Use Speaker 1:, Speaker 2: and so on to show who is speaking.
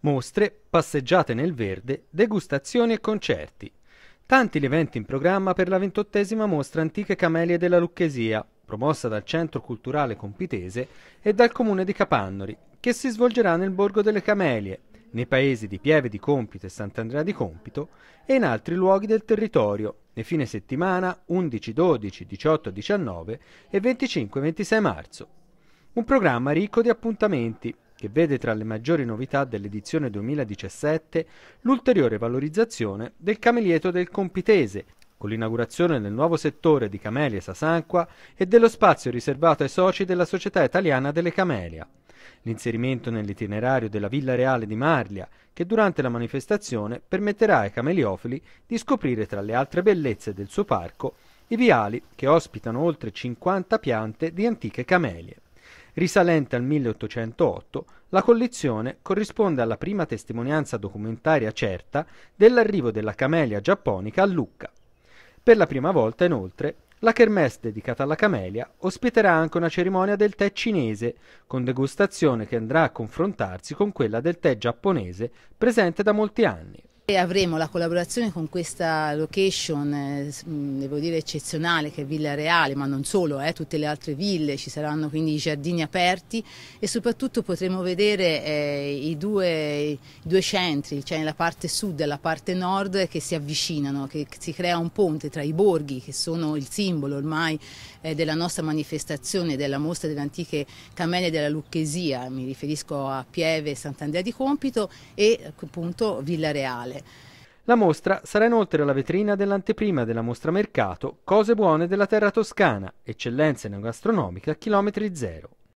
Speaker 1: Mostre, passeggiate nel verde, degustazioni e concerti. Tanti gli eventi in programma per la ventottesima mostra Antiche Camelie della Lucchesia, promossa dal Centro Culturale Compitese e dal Comune di Capannori, che si svolgerà nel Borgo delle Camelie, nei paesi di Pieve di Compito e Sant'Andrea di Compito e in altri luoghi del territorio, nei fine settimana 11, 12, 18, 19 e 25, 26 marzo. Un programma ricco di appuntamenti, che vede tra le maggiori novità dell'edizione 2017 l'ulteriore valorizzazione del camelieto del Compitese, con l'inaugurazione del nuovo settore di Camelia Sasanqua e dello spazio riservato ai soci della Società Italiana delle Camelia. L'inserimento nell'itinerario della Villa Reale di Marlia, che durante la manifestazione permetterà ai cameliofili di scoprire tra le altre bellezze del suo parco i viali che ospitano oltre 50 piante di antiche camelie. Risalente al 1808, la collezione corrisponde alla prima testimonianza documentaria certa dell'arrivo della camelia giapponica a Lucca. Per la prima volta, inoltre, la kermesse dedicata alla camelia ospiterà anche una cerimonia del tè cinese, con degustazione che andrà a confrontarsi con quella del tè giapponese presente da molti anni.
Speaker 2: E avremo la collaborazione con questa location, eh, mm, devo dire eccezionale, che è Villa Reale, ma non solo, eh, tutte le altre ville, ci saranno quindi i giardini aperti e soprattutto potremo vedere eh, i, due, i, due, centri, cioè la parte sud e la parte nord, che si avvicinano, che si crea un ponte tra i borghi, che sono il simbolo ormai eh, della nostra manifestazione, della mostra delle antiche camelle della Lucchesia, mi riferisco a Pieve, e Sant'Andrea di Compito e appunto Villa Reale fare.
Speaker 1: La mostra sarà inoltre la vetrina dell'anteprima della mostra mercato Cose buone della terra toscana, eccellenza enogastronomica, chilometri zero.